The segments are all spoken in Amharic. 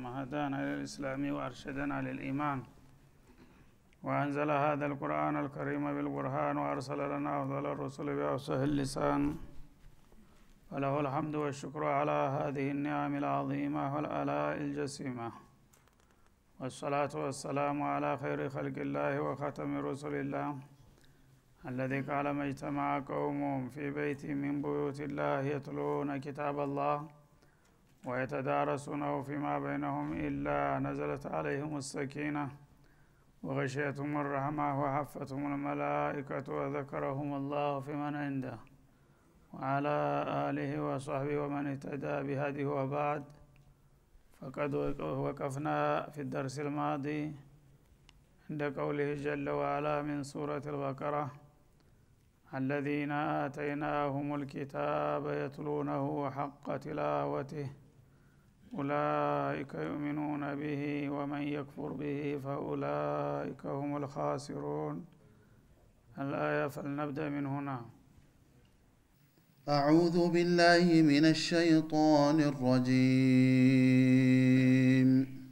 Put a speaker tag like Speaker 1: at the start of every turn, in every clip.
Speaker 1: ما هدانا للإسلام وأرشدنا للإيمان وأنزل هذا القرآن الكريم بالبرهان وأرسل لنا أفضل الرسل بأفصح اللسان وله الحمد والشكر على هذه النعم العظيمة والآلاء الجسيمة والصلاة والسلام على خير خلق الله وختم رسل الله الذي قال ما اجتمع قوم في بيت من بيوت الله يتلون كتاب الله ويتدارسونه فيما بينهم إلا نزلت عليهم السكينة وغشيتهم الرحمة وحفتهم الملائكة وذكرهم الله فيمن عنده وعلى آله وصحبه ومن اهتدى بهذه وبعد فقد وقفنا في الدرس الماضي عند قوله جل وعلا من سورة البقرة الذين آتيناهم الكتاب يتلونه حق تلاوته أولئك يؤمنون به ومن يكفر به فأولئك هم الخاسرون الآية فلنبدأ من هنا
Speaker 2: أعوذ بالله من الشيطان الرجيم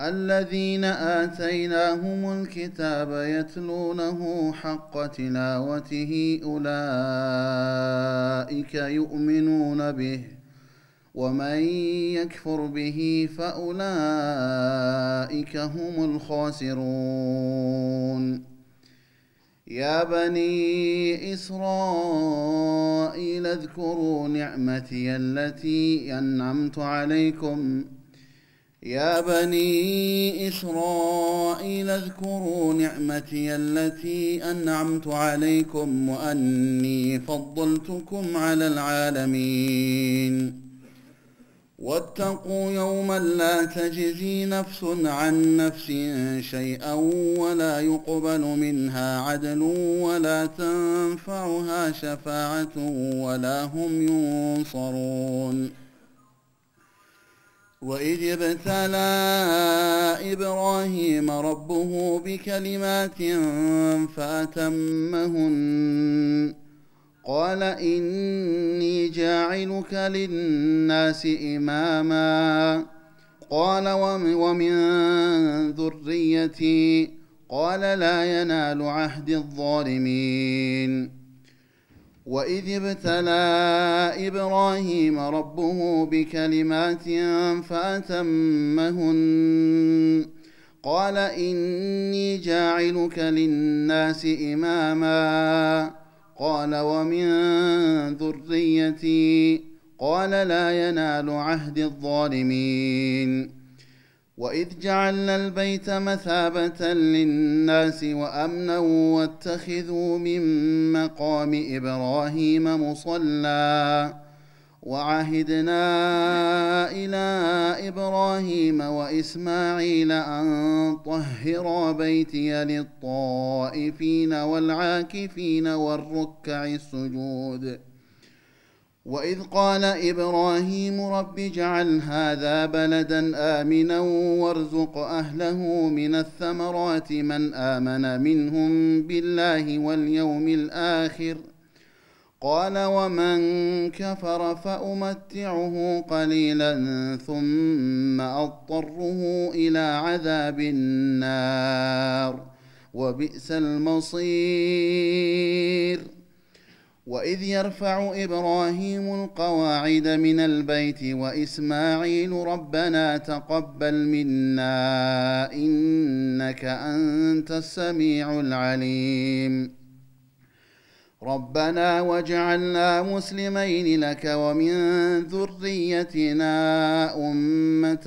Speaker 2: الذين آتيناهم الكتاب يتلونه حق تلاوته أولئك يؤمنون به ومن يكفر به فاولئك هم الخاسرون يا بني اسرائيل اذكروا نعمتي التي انعمت عليكم يا بني إسرائيل اذكروا نعمتي التي أنعمت عليكم وأني فضلتكم على العالمين واتقوا يوما لا تجزي نفس عن نفس شيئا ولا يقبل منها عدل ولا تنفعها شفاعة ولا هم ينصرون وإذ ابتلى إبراهيم ربه بكلمات فأتمهن قال إني جاعلك للناس إماما قال ومن ذريتي قال لا ينال عهد الظالمين وإذ ابتلى إبراهيم ربه بكلمات فأتمهن قال إني جاعلك للناس إماماً قال ومن ذريتي قال لا ينال عهد الظالمين واذ جعلنا البيت مثابه للناس وامنا واتخذوا من مقام ابراهيم مصلى وعهدنا الى ابراهيم واسماعيل ان طهرا بيتي للطائفين والعاكفين والركع السجود واذ قال ابراهيم رب اجعل هذا بلدا امنا وارزق اهله من الثمرات من امن منهم بالله واليوم الاخر ۖ قال ومن كفر فامتعه قليلا ثم اضطره الى عذاب النار وبئس المصير واذ يرفع ابراهيم القواعد من البيت واسماعيل ربنا تقبل منا انك انت السميع العليم ربنا واجعلنا مسلمين لك ومن ذريتنا أمة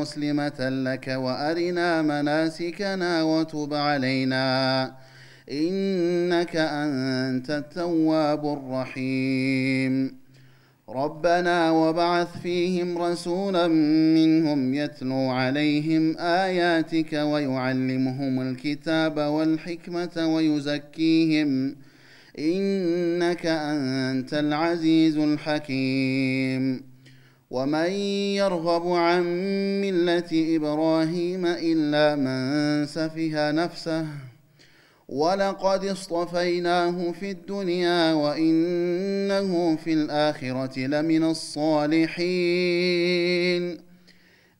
Speaker 2: مسلمة لك وأرنا مناسكنا وتب علينا إنك أنت التواب الرحيم ربنا وبعث فيهم رسولا منهم يتلو عليهم آياتك ويعلمهم الكتاب والحكمة ويزكيهم ۖ انك انت العزيز الحكيم ومن يرغب عن مله ابراهيم الا من سفه نفسه ولقد اصطفيناه في الدنيا وانه في الاخره لمن الصالحين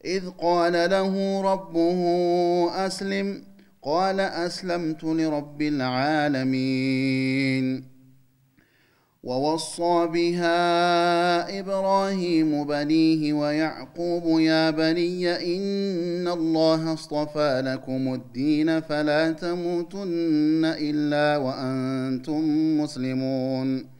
Speaker 2: اذ قال له ربه اسلم قال اسلمت لرب العالمين ووصى بها ابراهيم بنيه ويعقوب يا بني ان الله اصطفى لكم الدين فلا تموتن الا وانتم مسلمون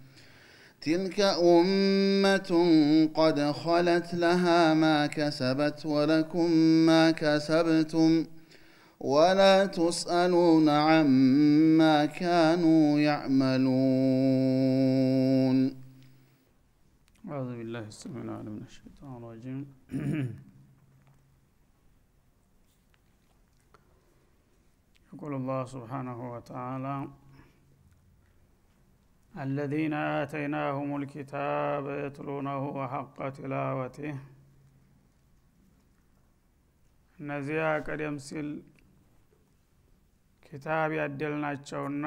Speaker 2: تلك امه قد خلت لها ما كسبت ولكم ما كسبتم ولا تسالون عما كانوا يعملون اعوذ بالله السميع العليم من الشيطان
Speaker 1: الرجيم يقول الله سبحانه وتعالى الذين آتيناهم الكتاب يتلونه حق تلاوته እነዚያ ቀደም ሲል ኪታብ ያደልናቸውና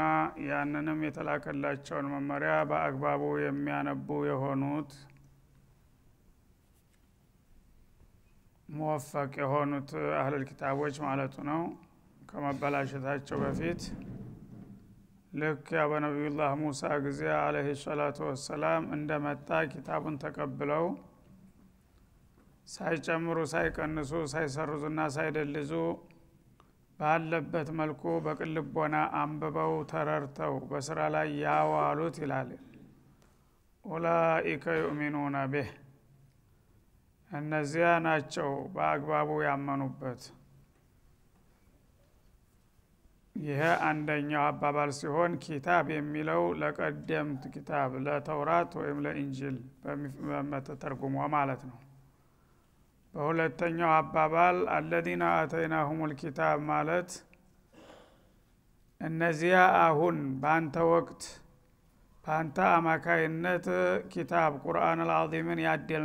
Speaker 1: ያንንም የተላከላቸውን መመሪያ በአግባቡ የሚያነቡ የሆኑት ሙወፈቅ የሆኑት አህለል ኪታቦች ማለቱ ነው ከመበላሸታቸው በፊት ልክ ያ በነቢዩላህ ሙሳ ጊዜ አለህ ሰላቱ ወሰላም እንደመጣ ኪታቡን ተቀብለው ሳይጨምሩ ሳይቀንሱ ሳይሰርዙና ሳይደልዙ ባለበት መልኩ በቅልቦና አንብበው ተረርተው በስራ ላይ ያዋሉት ይላል ኡላኢከ ዩእሚኑነ ቢህ እነዚያ ናቸው በአግባቡ ያመኑበት ይሄ አንደኛው አባባል ሲሆን ኪታብ የሚለው ለቀደምት ኪታብ ለተውራት ወይም ለኢንጅል በመተተርጉሞ ማለት ነው በሁለተኛው አባባል አለዚነ አተይናሁም ኪታብ ማለት እነዚያ አሁን በአንተ ወቅት በአንተ አማካይነት ኪታብ ቁርአን አልዓዚምን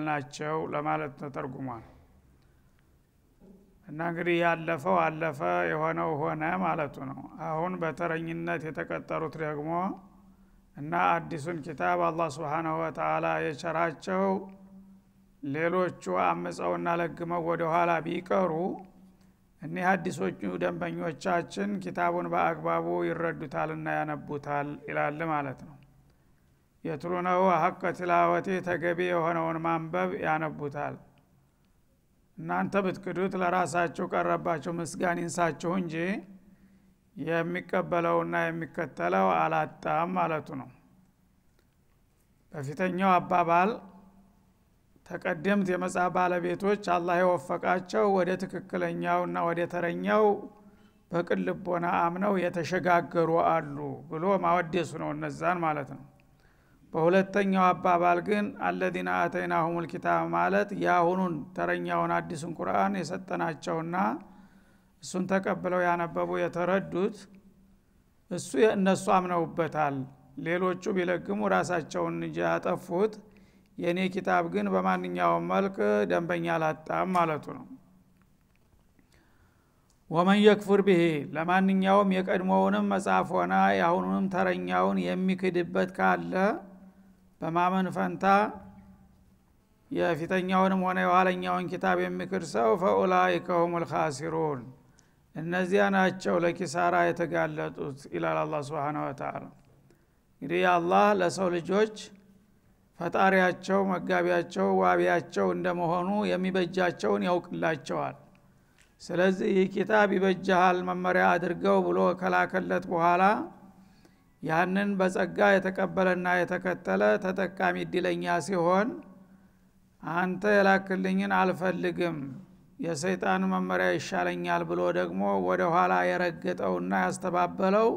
Speaker 1: ናቸው ለማለት ተተርጉሟል እና እንግዲህ ያለፈው አለፈ የሆነው ሆነ ማለቱ ነው አሁን በተረኝነት የተቀጠሩት ደግሞ እና አዲሱን ኪታብ አላህ ስብሓናሁ ወተላ የቸራቸው ሌሎቹ አምፀውና ለግመው ወደ ኋላ ቢቀሩ እኒህ አዲሶቹ ደንበኞቻችን ኪታቡን በአግባቡ ይረዱታልና ያነቡታል ይላል ማለት ነው የትሉነው ሀቀ ትላወቴ ተገቢ የሆነውን ማንበብ ያነቡታል እናንተ ብትክዱት ለራሳቸው ቀረባቸው ምስጋን ይንሳቸው እንጂ የሚቀበለውና የሚከተለው አላጣም ማለቱ ነው በፊተኛው አባባል ተቀደምት የመጽሐፍ ባለቤቶች አላህ የወፈቃቸው ወደ ትክክለኛውና ወደ ተረኛው በቅልቦና አምነው የተሸጋገሩ አሉ ብሎ ማወደሱ ነው እነዛን ማለት ነው በሁለተኛው አባባል ግን አለዚነ አተይናሁም ልኪታብ ማለት የአሁኑን ተረኛውን አዲሱን ቁርአን የሰጠናቸውና እሱን ተቀብለው ያነበቡ የተረዱት እሱ እነሱ አምነውበታል ሌሎቹ ቢለግሙ ራሳቸውን እንጂ ያጠፉት የእኔ ኪታብ ግን በማንኛውም መልክ ደንበኛ አላጣም ማለቱ ነው ወመን የክፉር ብሄ ለማንኛውም የቀድሞውንም መጽሐፍ ሆነ የአሁኑንም ተረኛውን የሚክድበት ካለ በማመን ፈንታ የፊተኛውንም ሆነ የኋለኛውን ኪታብ የሚክር ሰው ፈኡላይከ ሁም ልካሲሩን እነዚያ ናቸው ለኪሳራ የተጋለጡት ይላል አላ ስብን ወተላ እንግዲህ አላህ ለሰው ልጆች ፈጣሪያቸው መጋቢያቸው ዋቢያቸው እንደመሆኑ የሚበጃቸውን ያውቅላቸዋል ስለዚህ ይህ ኪታብ ይበጃሃል መመሪያ አድርገው ብሎ ከላከለት በኋላ ያንን በጸጋ የተቀበለና የተከተለ ተጠቃሚ እድለኛ ሲሆን አንተ የላክልኝን አልፈልግም የሰይጣን መመሪያ ይሻለኛል ብሎ ደግሞ ወደ ኋላ የረገጠውና ያስተባበለው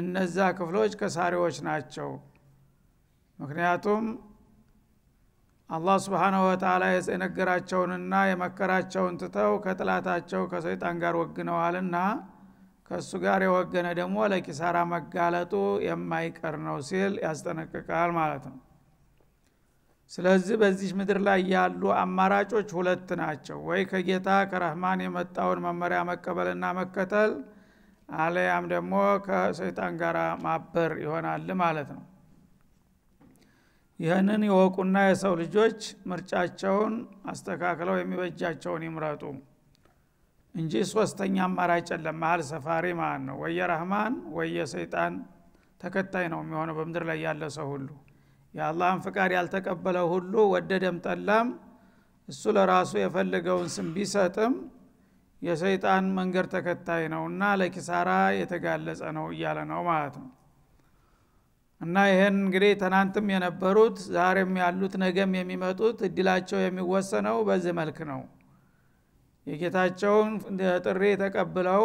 Speaker 1: እነዛ ክፍሎች ከሳሪዎች ናቸው ምክንያቱም አላህ ስብሓናሁ ወተላ የነገራቸውንና የመከራቸውን ትተው ከጥላታቸው ከሰይጣን ጋር ወግነዋልና ከእሱ ጋር የወገነ ደግሞ ለኪሳራ መጋለጡ የማይቀር ነው ሲል ያስጠነቅቃል ማለት ነው ስለዚህ በዚህ ምድር ላይ ያሉ አማራጮች ሁለት ናቸው ወይ ከጌታ ከረህማን የመጣውን መመሪያ መቀበልና መከተል አለያም ደግሞ ከሰይጣን ጋር ማበር ይሆናል ማለት ነው ይህንን የወቁና የሰው ልጆች ምርጫቸውን አስተካክለው የሚበጃቸውን ይምረጡ እንጂ ሶስተኛ አማራጭ የለም መሀል ሰፋሪ ማለት ነው ወየ ረህማን ወየ ሰይጣን ተከታይ ነው የሚሆነው በምድር ላይ ያለ ሰው ሁሉ የአላህን ፍቃድ ያልተቀበለ ሁሉ ወደደም ጠላም እሱ ለራሱ የፈለገውን ስም ቢሰጥም የሰይጣን መንገድ ተከታይ ነው እና ለኪሳራ የተጋለጸ ነው እያለ ነው ማለት ነው እና ይህን እንግዲህ ትናንትም የነበሩት ዛሬም ያሉት ነገም የሚመጡት እድላቸው የሚወሰነው በዚህ መልክ ነው የጌታቸውን ጥሪ ተቀብለው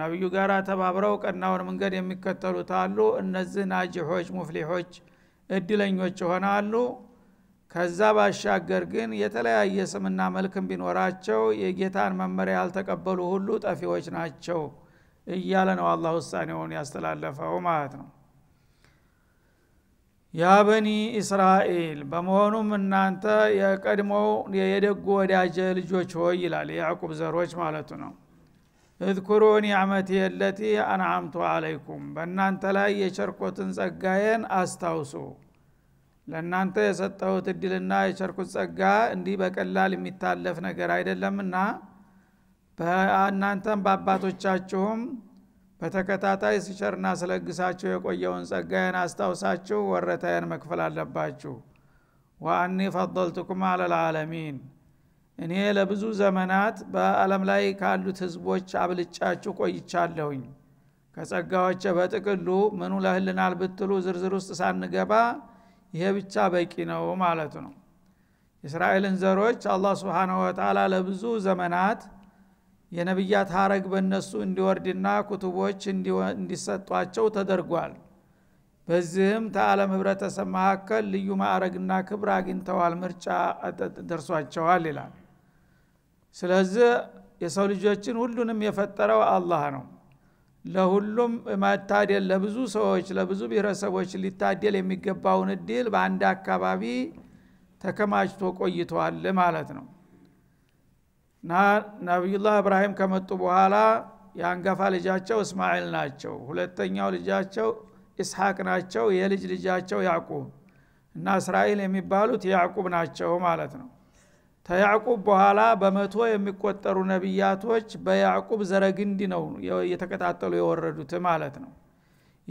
Speaker 1: ነቢዩ ጋር ተባብረው ቀናውን መንገድ የሚከተሉት አሉ እነዚህ ናጅሖች ሙፍሊሖች እድለኞች ይሆናሉ ከዛ ባሻገር ግን የተለያየ ስምና መልክም ቢኖራቸው የጌታን መመሪያ ያልተቀበሉ ሁሉ ጠፊዎች ናቸው እያለ ነው አላህ ውሳኔውን ያስተላለፈው ማለት ነው ያ በኒ እስራኤል በመሆኑም እናንተ የቀድሞው የደጉ ወዳጀ ልጆች ሆይ ይላል የያዕቁብ ዘሮች ማለቱ ነው እዝኩሩ ኒዕመት የለቲ አንዓምቱ አለይኩም በእናንተ ላይ የቸርኮትን ጸጋዬን አስታውሱ ለእናንተ የሰጠሁት እድልና የቸርኩት ጸጋ እንዲህ በቀላል የሚታለፍ ነገር አይደለምና በእናንተም በአባቶቻችሁም በተከታታይ ሲቸርና ስለግሳቸው የቆየውን ጸጋዬን አስታውሳችሁ ወረታዬን መክፈል አለባችሁ ወአኒ ፈضልቱኩም አለልዓለሚን እኔ ለብዙ ዘመናት በአለም ላይ ካሉት ህዝቦች አብልጫችሁ ቆይቻለሁኝ ከጸጋዎች በጥቅሉ ምኑ ለህልናል ብትሉ ዝርዝር ውስጥ ሳንገባ ይሄ ብቻ በቂ ነው ማለት ነው እስራኤልን ዘሮች አላህ ስብንሁ ወተላ ለብዙ ዘመናት የነቢያት ሀረግ በእነሱ እንዲወርድና ኩቱቦች እንዲሰጧቸው ተደርጓል በዚህም ተዓለም ህብረተሰብ መካከል ልዩ ማዕረግና ክብር አግኝተዋል ምርጫ ደርሷቸዋል ይላል ስለዚህ የሰው ልጆችን ሁሉንም የፈጠረው አላህ ነው ለሁሉም መታደል ለብዙ ሰዎች ለብዙ ብሔረሰቦች ሊታደል የሚገባውን እድል በአንድ አካባቢ ተከማችቶ ቆይቷል ማለት ነው ና ነቢዩላህ እብራሂም ከመጡ በኋላ የአንጋፋ ልጃቸው እስማኤል ናቸው ሁለተኛው ልጃቸው ኢስሐቅ ናቸው የልጅ ልጃቸው ያዕቁብ እና እስራኤል የሚባሉት ያዕቁብ ናቸው ማለት ነው ከያዕቁብ በኋላ በመቶ የሚቆጠሩ ነቢያቶች በያዕቁብ ዘረግንድ ነው የተቀጣጠሉ የወረዱት ማለት ነው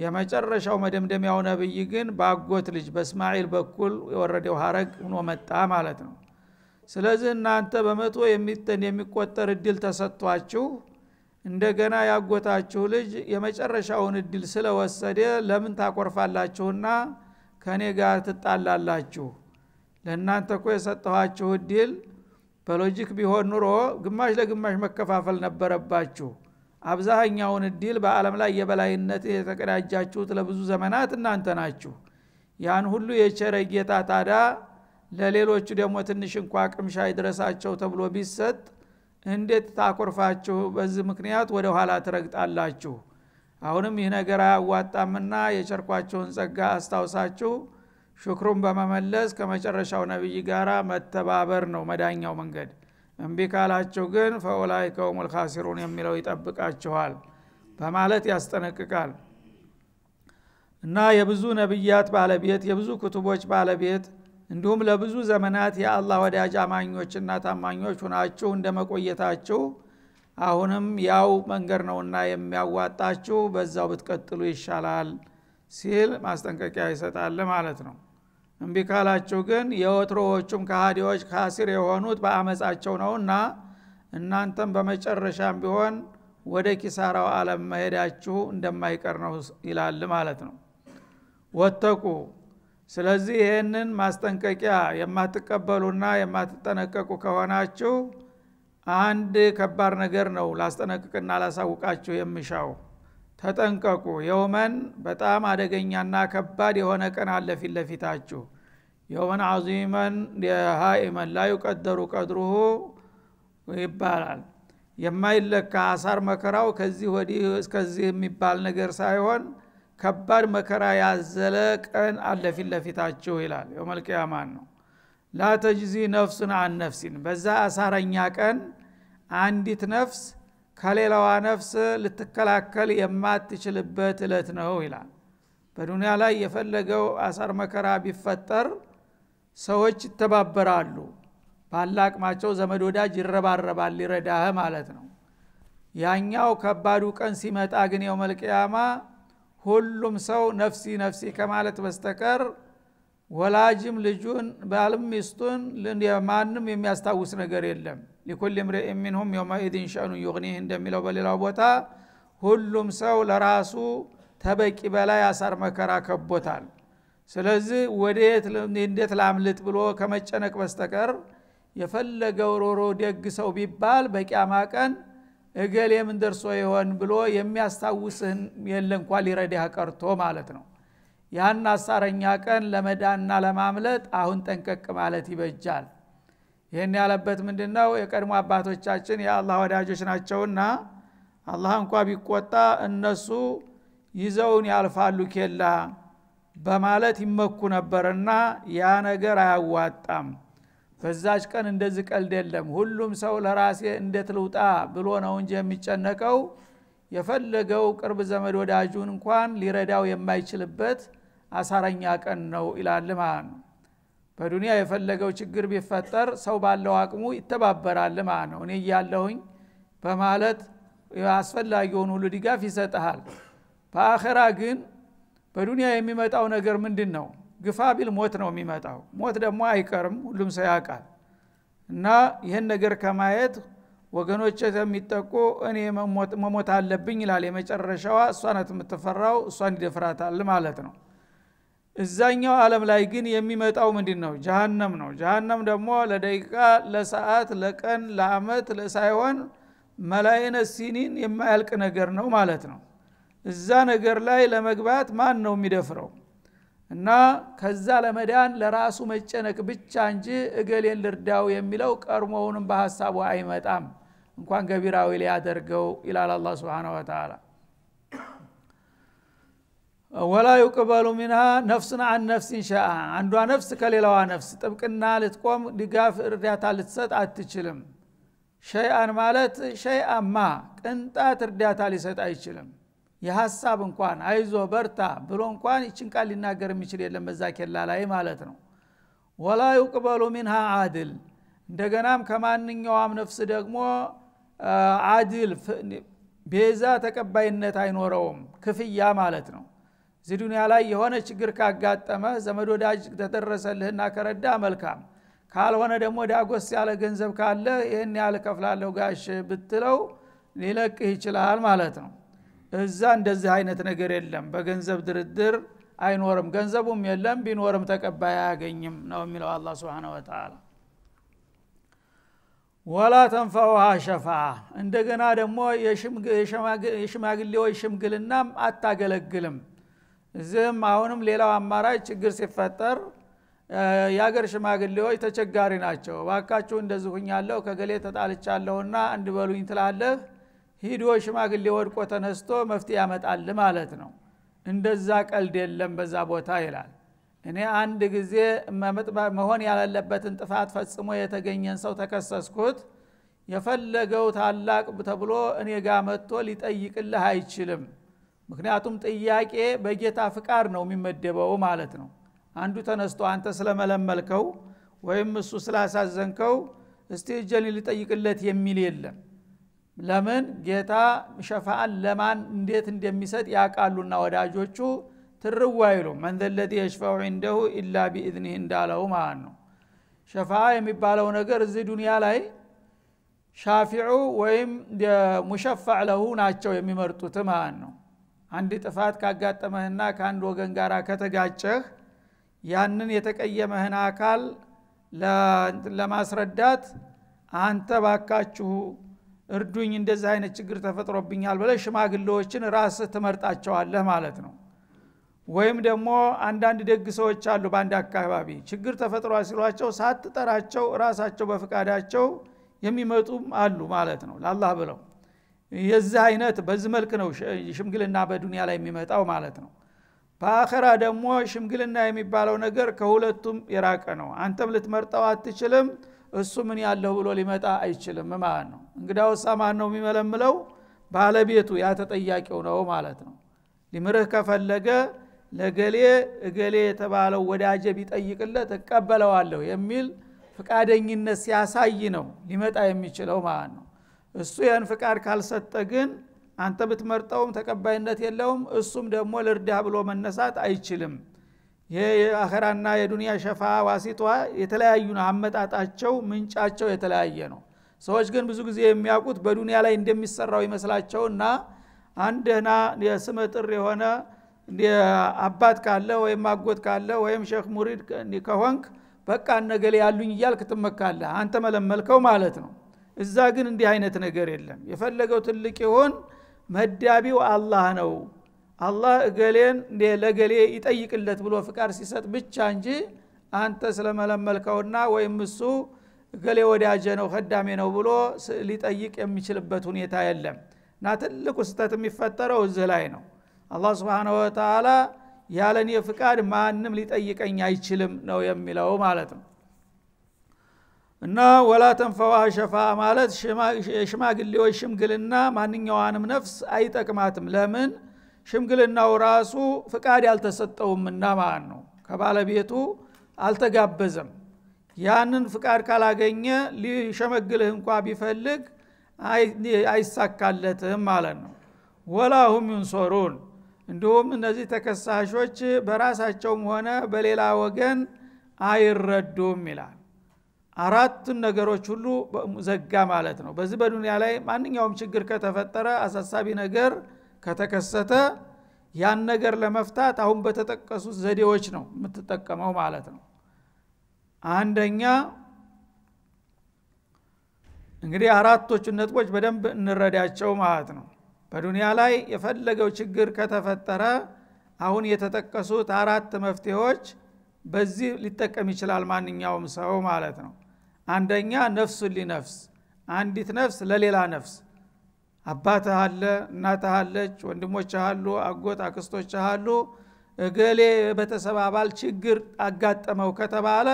Speaker 1: የመጨረሻው መደምደሚያው ነብይ ግን በአጎት ልጅ በእስማኤል በኩል የወረደው ሀረግ ሆኖ መጣ ማለት ነው ስለዚህ እናንተ በመቶ የሚተን የሚቆጠር እድል ተሰጥቷችሁ እንደገና ያጎታችሁ ልጅ የመጨረሻውን እድል ስለወሰደ ለምን ታቆርፋላችሁና ከእኔ ጋር ትጣላላችሁ ለእናንተ እኮ የሰጠኋችሁ እድል በሎጂክ ቢሆን ኑሮ ግማሽ ለግማሽ መከፋፈል ነበረባችሁ አብዛኛውን እድል በአለም ላይ የበላይነት የተቀዳጃችሁት ለብዙ ዘመናት እናንተ ናችሁ ያን ሁሉ የቸረ ጌታ ታዳ ለሌሎቹ ደግሞ ትንሽ እንኳ ቅምሻ ይድረሳቸው ተብሎ ቢሰጥ እንዴት ታኮርፋችሁ በዚህ ምክንያት ወደ ኋላ ትረግጣላችሁ አሁንም ይህ ነገር አያዋጣምና የቸርኳቸውን ጸጋ አስታውሳችሁ ሽክሩን በመመለስ ከመጨረሻው ነቢይ ጋር መተባበር ነው መዳኛው መንገድ እምቢ ካላችሁ ግን ፈኡላይከ ሁሙል ካሲሩን የሚለው ይጠብቃችኋል በማለት ያስጠነቅቃል እና የብዙ ነቢያት ባለቤት የብዙ ክቱቦች ባለቤት እንዲሁም ለብዙ ዘመናት የአላህ ወዳጅ አማኞችና ታማኞች ሁናችሁ እንደመቆየታችሁ አሁንም ያው መንገድ ነውና የሚያዋጣችሁ በዛው ብትቀጥሉ ይሻላል ሲል ማስጠንቀቂያ ይሰጣል ማለት ነው እምቢ ካላችሁ ግን የወትሮዎቹም ከሃዲዎች ካሲር የሆኑት በአመፃቸው ነውና እናንተም በመጨረሻም ቢሆን ወደ ኪሳራው አለም መሄዳችሁ እንደማይቀር ነው ይላል ማለት ነው ወተቁ ስለዚህ ይህንን ማስጠንቀቂያ የማትቀበሉና የማትጠነቀቁ ከሆናችሁ አንድ ከባድ ነገር ነው ላስጠነቅቅና ላሳውቃችሁ የምሻው ተጠንቀቁ የውመን በጣም አደገኛና ከባድ የሆነ ቀን አለ ፊት ለፊታችሁ የውመን አዚመን የሀኢመን ላዩቀደሩ ቀደሩ ቀድሩሁ ይባላል የማይለካ አሳር መከራው ከዚህ ወዲህ እስከዚህ የሚባል ነገር ሳይሆን ከባድ መከራ ያዘለ ቀን አለ ፊት ለፊታችሁ ይላል የመልቅያማን ነው ላተጅዚ ነፍሱን አን ነፍሲን በዛ አሳረኛ ቀን አንዲት ነፍስ ከሌላዋ ነፍስ ልትከላከል የማትችልበት እለት ነው ይላል በዱንያ ላይ የፈለገው አሳር መከራ ቢፈጠር ሰዎች ይተባበራሉ ባለ አቅማቸው ዘመድ ወዳጅ ይረባረባል ሊረዳህ ማለት ነው ያኛው ከባዱ ቀን ሲመጣ ግን መልቅያማ ሁሉም ሰው ነፍሲ ነፍሲ ከማለት በስተቀር ወላጅም ልጁን ባልም ሚስቱን ማንም የሚያስታውስ ነገር የለም ሊኩል ምርእ ሚንሁም የውመኢድን ሸእኑ ዩግኒህ እንደሚለው በሌላው ቦታ ሁሉም ሰው ለራሱ ተበቂ በላይ አሳር መከራ ከቦታል ስለዚህ ወደየት እንዴት ላምልጥ ብሎ ከመጨነቅ በስተቀር የፈለገው ሮሮ ደግ ሰው ቢባል በቂያማ ቀን እገሌ ምን ደርሶ ይሆን ብሎ የሚያስታውስህን የለ እንኳ ሊረዳህ ቀርቶ ማለት ነው ያን አሳረኛ ቀን ለመዳንና ለማምለጥ አሁን ጠንቀቅ ማለት ይበጃል ይህን ያለበት ምንድ ነው የቀድሞ አባቶቻችን የአላህ ወዳጆች ናቸውና አላህ እንኳ ቢቆጣ እነሱ ይዘውን ያልፋሉ ኬላ በማለት ይመኩ ነበርና ያ ነገር አያዋጣም በዛች ቀን እንደዚህ ቀልድ የለም ሁሉም ሰው ለራሴ እንዴት ልውጣ ብሎ ነው እንጂ የሚጨነቀው የፈለገው ቅርብ ዘመድ ወዳጁን እንኳን ሊረዳው የማይችልበት አሳረኛ ቀን ነው ይላል ማለት ነው በዱንያ የፈለገው ችግር ቢፈጠር ሰው ባለው አቅሙ ይተባበራል ማለት ነው እኔ እያለሁኝ በማለት አስፈላጊውን ሁሉ ድጋፍ ይሰጠሃል በአኸራ ግን በዱንያ የሚመጣው ነገር ምንድን ነው ግፋ ቢል ሞት ነው የሚመጣው ሞት ደግሞ አይቀርም ሁሉም ሰው ያውቃል እና ይህን ነገር ከማየት ወገኖች የሚጠቁ እኔ መሞት አለብኝ ይላል የመጨረሻዋ እሷ ናት የምትፈራው እሷን ይደፍራታል ማለት ነው እዛኛው አለም ላይ ግን የሚመጣው ምንድን ነው ጃሃንም ነው ጀሃነም ደግሞ ለደቂቃ ለሰዓት ለቀን ለአመት ሳይሆን መላይነ ሲኒን የማያልቅ ነገር ነው ማለት ነው እዛ ነገር ላይ ለመግባት ማን ነው የሚደፍረው እና ከዛ ለመዳን ለራሱ መጨነቅ ብቻ እንጂ እገሌን ልርዳው የሚለው ቀድሞውንም በሀሳቡ አይመጣም እንኳን ገቢራዊ ሊያደርገው ይላል አላ ስብን ወተላ ወላ ዩቅበሉ ሚንሃ ነፍስን አን ነፍሲን ሸአ አንዷ ነፍስ ከሌላዋ ነፍስ ጥብቅና ልትቆም ድጋፍ እርዳታ ልትሰጥ አትችልም ሸይአን ማለት ሸይአማ ቅንጣት እርዳታ ሊሰጥ አይችልም የሀሳብ እንኳን አይዞ በርታ ብሎ እንኳን ይችን ቃል ሊናገር የሚችል የለም በዛ ኬላ ላይ ማለት ነው ወላ ዩቅበሉ ሚንሃ አድል እንደገናም ከማንኛውም ነፍስ ደግሞ አድል ቤዛ ተቀባይነት አይኖረውም ክፍያ ማለት ነው እዚህ ዱኒያ ላይ የሆነ ችግር ካጋጠመ ዘመድ ወዳጅ ተደረሰልህና ከረዳ መልካም ካልሆነ ደግሞ ዳጎስ ያለ ገንዘብ ካለ ይህን ያል ከፍላለሁ ጋሽ ብትለው ሊለቅህ ይችላል ማለት ነው እዛ እንደዚህ አይነት ነገር የለም በገንዘብ ድርድር አይኖርም ገንዘቡም የለም ቢኖርም ተቀባይ አያገኝም ነው የሚለው አላ ስብን ወተላ ወላ ተንፋውሃ ሸፋ እንደገና ደግሞ የሽማግሌዎች ሽምግልናም አታገለግልም እዚህም አሁንም ሌላው አማራጭ ችግር ሲፈጠር የአገር ሽማግሌዎች ተቸጋሪ ናቸው ባካችሁ እንደዚሁኛለሁ ከገሌ ተጣልቻለሁና እንድበሉኝ ትላለህ ሂዶ ሽማግሌ ወድቆ ተነስቶ መፍትሄ ያመጣል ማለት ነው እንደዛ ቀልድ የለም በዛ ቦታ ይላል እኔ አንድ ጊዜ መሆን ያለለበትን ጥፋት ፈጽሞ የተገኘን ሰው ተከሰስኩት የፈለገው ታላቅ ተብሎ እኔ ጋር መጥቶ ሊጠይቅልህ አይችልም ምክንያቱም ጥያቄ በጌታ ፍቃድ ነው የሚመደበው ማለት ነው አንዱ ተነስቶ አንተ ስለመለመልከው ወይም እሱ ስላሳዘንከው እስቲ እጀን ሊጠይቅለት የሚል የለም ለምን ጌታ ሸፋአን ለማን እንዴት እንደሚሰጥ ያቃሉና ወዳጆቹ ትርው አይሉ መን ዘለዚ እንደሁ ኢላ ቢኢዝኒህ እንዳለው ማለት ነው ሸፋ የሚባለው ነገር እዚህ ዱኒያ ላይ ሻፊዑ ወይም ሙሸፋዕ ለሁ ናቸው የሚመርጡት ማለት ነው አንድ ጥፋት ካጋጠመህና ከአንድ ወገን ጋር ከተጋጨህ ያንን የተቀየመህን አካል ለማስረዳት አንተ ባካችሁ እርዱኝ እንደዚህ አይነት ችግር ተፈጥሮብኛል ብለ ሽማግሌዎችን ራስህ ትመርጣቸዋለህ ማለት ነው ወይም ደግሞ አንዳንድ ደግ ሰዎች አሉ በአንድ አካባቢ ችግር ተፈጥሮ ሲሏቸው ሳትጠራቸው ራሳቸው በፍቃዳቸው የሚመጡም አሉ ማለት ነው ላላህ ብለው የዚህ አይነት በዚህ መልክ ነው ሽምግልና በዱንያ ላይ የሚመጣው ማለት ነው በአኸራ ደግሞ ሽምግልና የሚባለው ነገር ከሁለቱም የራቀ ነው አንተም ልትመርጠው አትችልም እሱ ምን ያለው ብሎ ሊመጣ አይችልም ማለት ነው እንግዳውሳ ማን ነው የሚመለምለው ባለቤቱ ያ ተጠያቂው ነው ማለት ነው ሊምርህ ከፈለገ ለገሌ እገሌ የተባለው ወዳጀ ቢጠይቅለት እቀበለዋለሁ የሚል ፍቃደኝነት ሲያሳይ ነው ሊመጣ የሚችለው ማለት ነው እሱ ያን ፍቃድ ካልሰጠ ግን አንተ ብትመርጠውም ተቀባይነት የለውም እሱም ደግሞ ልርዳህ ብሎ መነሳት አይችልም ይህ የአኸራና የዱንያ ሸፋ ዋሲቷ የተለያዩ ነው አመጣጣቸው ምንጫቸው የተለያየ ነው ሰዎች ግን ብዙ ጊዜ የሚያውቁት በዱንያ ላይ እንደሚሰራው ይመስላቸውና አንድ ህና የስመ የሆነ አባት ካለ ወይም አጎት ካለ ወይም ሼክ ሙሪድ ከሆንክ በቃ ነገሌ ያሉኝ እያልክ ትመካለህ አንተ መለመልከው ማለት ነው እዛ ግን እንዲህ አይነት ነገር የለም የፈለገው ትልቅ ይሆን መዳቢው አላህ ነው አላህ እገሌን ለገሌ ይጠይቅለት ብሎ ፍቃድ ሲሰጥ ብቻ እንጂ አንተ ስለመለመልከውና ወይም እሱ እገሌ ወዳጀ ነው ከዳሜ ነው ብሎ ሊጠይቅ የሚችልበት ሁኔታ የለም እና ትልቁ ስህተት የሚፈጠረው እዚህ ላይ ነው አላ ስብን ወተላ ያለ ፍቃድ ማንም ሊጠይቀኝ አይችልም ነው የሚለው ማለት ነው እና ወላ ተንፈዋ ሸፋ ማለት የሽማግሌዎች ሽምግልና ማንኛዋንም ነፍስ አይጠቅማትም ለምን ሽምግልናው ራሱ ፍቃድ ያልተሰጠውምና ማለት ነው ከባለቤቱ አልተጋበዘም ያንን ፍቃድ ካላገኘ ሊሸመግልህ እንኳ ቢፈልግ አይሳካለትም ማለት ነው ወላሁም ዩንሶሩን እንዲሁም እነዚህ ተከሳሾች በራሳቸውም ሆነ በሌላ ወገን አይረዱም ይላል አራቱን ነገሮች ሁሉ ዘጋ ማለት ነው በዚህ በዱንያ ላይ ማንኛውም ችግር ከተፈጠረ አሳሳቢ ነገር ከተከሰተ ያን ነገር ለመፍታት አሁን በተጠቀሱት ዘዴዎች ነው የምትጠቀመው ማለት ነው አንደኛ እንግዲህ አራቶቹ ነጥቦች በደንብ እንረዳቸው ማለት ነው በዱንያ ላይ የፈለገው ችግር ከተፈጠረ አሁን የተጠቀሱት አራት መፍትሄዎች በዚህ ሊጠቀም ይችላል ማንኛውም ሰው ማለት ነው አንደኛ ነፍሱን ሊነፍስ አንዲት ነፍስ ለሌላ ነፍስ አባትህ አለ እናትህ አለች ወንድሞች አሉ አጎት አክስቶች አሉ እገሌ የቤተሰብ አባል ችግር አጋጠመው ከተባለ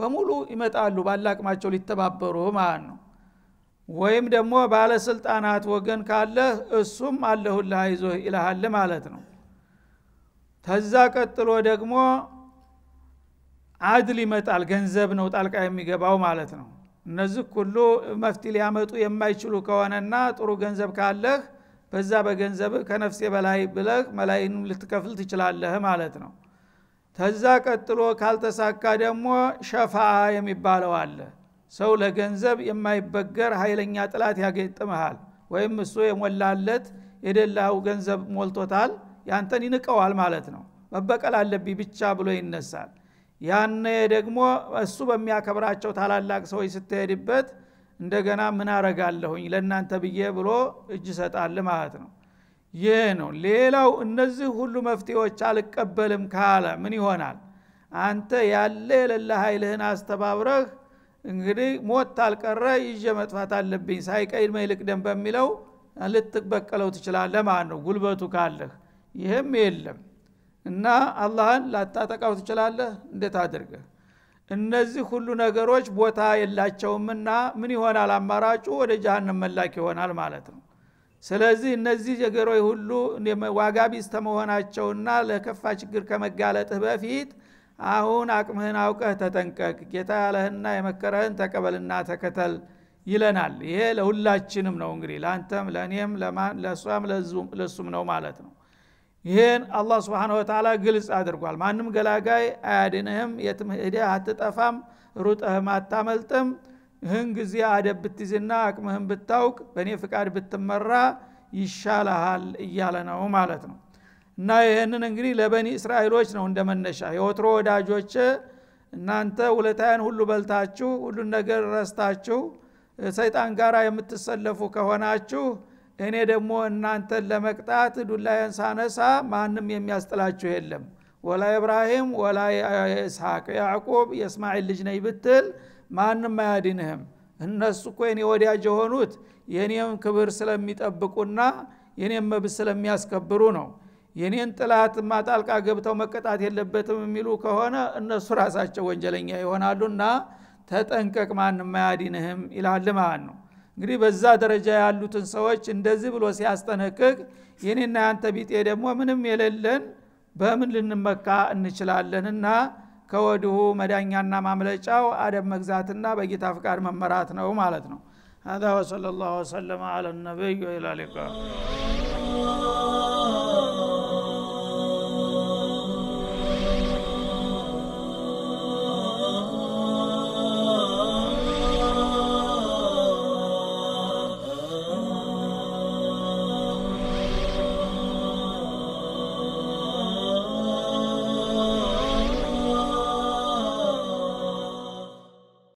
Speaker 1: በሙሉ ይመጣሉ ባላቅማቸው ሊተባበሩ ማለት ነው ወይም ደግሞ ባለስልጣናት ወገን ካለ እሱም አለሁልህ አይዞህ ይልሃል ማለት ነው ተዛ ቀጥሎ ደግሞ አድል ይመጣል ገንዘብ ነው ጣልቃ የሚገባው ማለት ነው እነዚህ ሁሉ መፍት ሊያመጡ የማይችሉ ከሆነና ጥሩ ገንዘብ ካለህ በዛ በገንዘብ ከነፍሴ በላይ ብለህ መላይንም ልትከፍል ትችላለህ ማለት ነው ተዛ ቀጥሎ ካልተሳካ ደግሞ ሸፋ የሚባለው አለ። ሰው ለገንዘብ የማይበገር ኃይለኛ ጥላት ያገጥመሃል። ወይም እሱ የሞላለት የደላው ገንዘብ ሞልቶታል፣ ያንተን ይንቀዋል ማለት ነው። መበቀል አለብኝ ብቻ ብሎ ይነሳል። ያነ ደግሞ እሱ በሚያከብራቸው ታላላቅ ሰዎች ስትሄድበት እንደገና ምን አረጋለሁኝ ለእናንተ ብዬ ብሎ እጅ ሰጣል ማለት ነው። ይህ ነው ሌላው እነዚህ ሁሉ መፍትሄዎች አልቀበልም ካለ ምን ይሆናል አንተ ያለ የሌለ ኃይልህን አስተባብረህ እንግዲህ ሞት ታልቀረ ይዤ መጥፋት አለብኝ ሳይቀይድ መልክ ደም በሚለው ልትበቀለው ትችላለህ ለማን ነው ጉልበቱ ካለህ ይህም የለም እና አላህን ላታጠቃው ትችላለህ እንዴት አድርገህ እነዚህ ሁሉ ነገሮች ቦታ የላቸውምና ምን ይሆናል አማራጩ ወደ ጃሃንም መላክ ይሆናል ማለት ነው ስለዚህ እነዚህ ጀገሮች ሁሉ ዋጋ ቢስ ተመሆናቸውና ለከፋ ችግር ከመጋለጥህ በፊት አሁን አቅምህን አውቀህ ተጠንቀቅ፣ ጌታ ያለህና የመከረህን ተቀበልና ተከተል ይለናል። ይሄ ለሁላችንም ነው እንግዲህ ለአንተም፣ ለእኔም፣ ለእሷም ለእሱም ነው ማለት ነው። ይህን አላህ ስብን ወተላ ግልጽ አድርጓል። ማንም ገላጋይ አያድንህም፣ የትም አትጠፋም፣ ሩጠህም አታመልጥም ይህን ጊዜ አደብ ብትይዝና አቅምህን ብታውቅ በእኔ ፍቃድ ብትመራ ይሻልሃል እያለ ነው ማለት ነው እና ይህንን እንግዲህ ለበኒ እስራኤሎች ነው እንደመነሻ የወትሮ ወዳጆች እናንተ ውለታያን ሁሉ በልታችሁ ሁሉን ነገር ረስታችሁ ሰይጣን ጋር የምትሰለፉ ከሆናችሁ እኔ ደግሞ እናንተን ለመቅጣት ዱላያን ሳነሳ ማንም የሚያስጥላችሁ የለም ወላ ኢብራሂም ወላ ይስሐቅ ያዕቁብ የእስማኤል ልጅ ነኝ ብትል ማንም አያድንህም እነሱ እኮ የኔ ወዳጅ የሆኑት የኔም ክብር ስለሚጠብቁና የኔም መብስ ስለሚያስከብሩ ነው የኔን ጥላት ማጣልቃ ገብተው መቀጣት የለበትም የሚሉ ከሆነ እነሱ ራሳቸው ወንጀለኛ ይሆናሉና ተጠንቀቅ ማንም አያድንህም ይላል ማለት ነው እንግዲህ በዛ ደረጃ ያሉትን ሰዎች እንደዚህ ብሎ ሲያስጠነቅቅ የኔና ያንተ ቢጤ ደግሞ ምንም የሌለን በምን ልንመካ እንችላለንና ከወዲሁ መዳኛና ማምለጫው አደብ መግዛትና በጌታ ፍቃድ መመራት ነው ማለት ነው هذا وصلى الله وسلم على النبي وإلى اللقاء